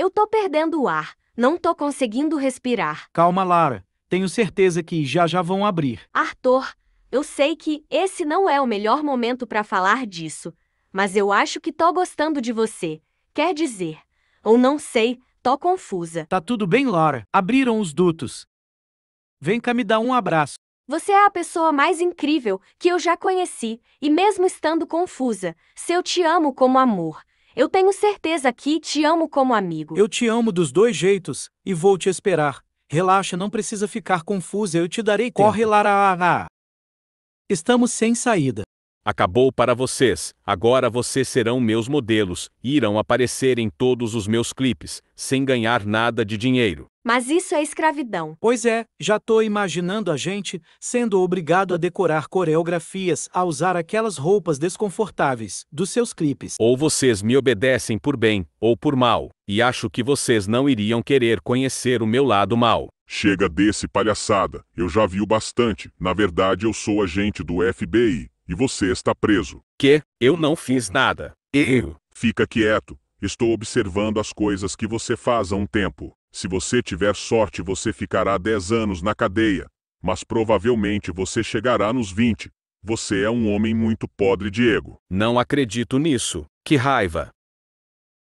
Eu tô perdendo o ar. Não tô conseguindo respirar. Calma, Lara. Tenho certeza que já já vão abrir. Arthur, eu sei que esse não é o melhor momento para falar disso, mas eu acho que tô gostando de você. Quer dizer, ou não sei, tô confusa. Tá tudo bem, Lara. Abriram os dutos. Vem cá me dar um abraço. Você é a pessoa mais incrível que eu já conheci, e mesmo estando confusa, se eu te amo como amor, eu tenho certeza que te amo como amigo. Eu te amo dos dois jeitos e vou te esperar. Relaxa, não precisa ficar confusa, eu te darei tempo. Corre, Lara. Estamos sem saída. Acabou para vocês, agora vocês serão meus modelos e irão aparecer em todos os meus clipes, sem ganhar nada de dinheiro. Mas isso é escravidão. Pois é, já tô imaginando a gente sendo obrigado a decorar coreografias, a usar aquelas roupas desconfortáveis dos seus clipes. Ou vocês me obedecem por bem ou por mal, e acho que vocês não iriam querer conhecer o meu lado mal. Chega desse palhaçada, eu já vi o bastante. Na verdade, eu sou agente do FBI e você está preso. Que? Eu não fiz nada. Eu. Fica quieto. Estou observando as coisas que você faz há um tempo. Se você tiver sorte, você ficará 10 anos na cadeia, mas provavelmente você chegará nos 20. Você é um homem muito podre, Diego. Não acredito nisso. Que raiva.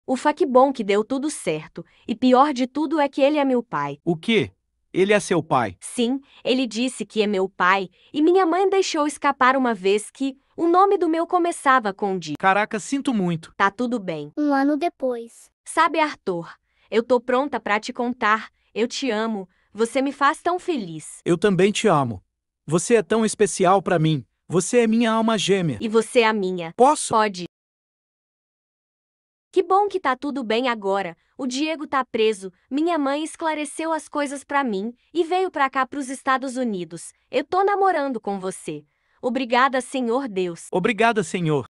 O bom que deu tudo certo, e pior de tudo é que ele é meu pai. O quê? Ele é seu pai? Sim, ele disse que é meu pai, e minha mãe deixou escapar uma vez que o nome do meu começava com D. Caraca, sinto muito. Tá tudo bem. Um ano depois. Sabe, Arthur, eu tô pronta para te contar. Eu te amo. Você me faz tão feliz. Eu também te amo. Você é tão especial para mim. Você é minha alma gêmea. E você é a minha. Posso? Pode. Que bom que tá tudo bem agora. O Diego tá preso. Minha mãe esclareceu as coisas para mim e veio para cá pros Estados Unidos. Eu tô namorando com você. Obrigada, Senhor Deus. Obrigada, Senhor.